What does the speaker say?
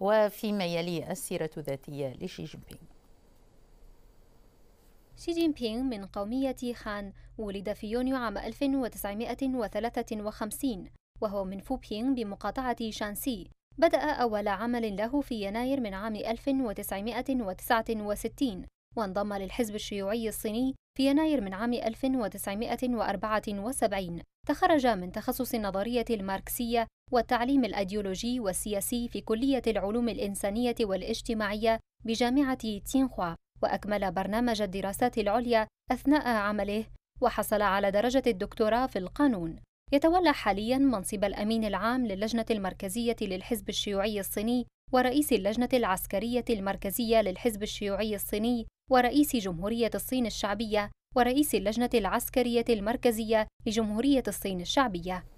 وفيما يلي السيرة الذاتية لشي جين بينغ شي جين بينغ من قومية خان ولد في يونيو عام 1953 وهو من فوبينغ بمقاطعة شانسي بدأ أول عمل له في يناير من عام 1969 وانضم للحزب الشيوعي الصيني في يناير من عام 1974 تخرج من تخصص النظرية الماركسية والتعليم الأيديولوجي والسياسي في كلية العلوم الإنسانية والاجتماعية بجامعة تينخوا وأكمل برنامج الدراسات العليا أثناء عمله وحصل على درجة الدكتوراه في القانون يتولى حاليا منصب الأمين العام للجنة المركزية للحزب الشيوعي الصيني ورئيس اللجنة العسكرية المركزية للحزب الشيوعي الصيني ورئيس جمهورية الصين الشعبية ورئيس اللجنة العسكرية المركزية لجمهورية الصين الشعبية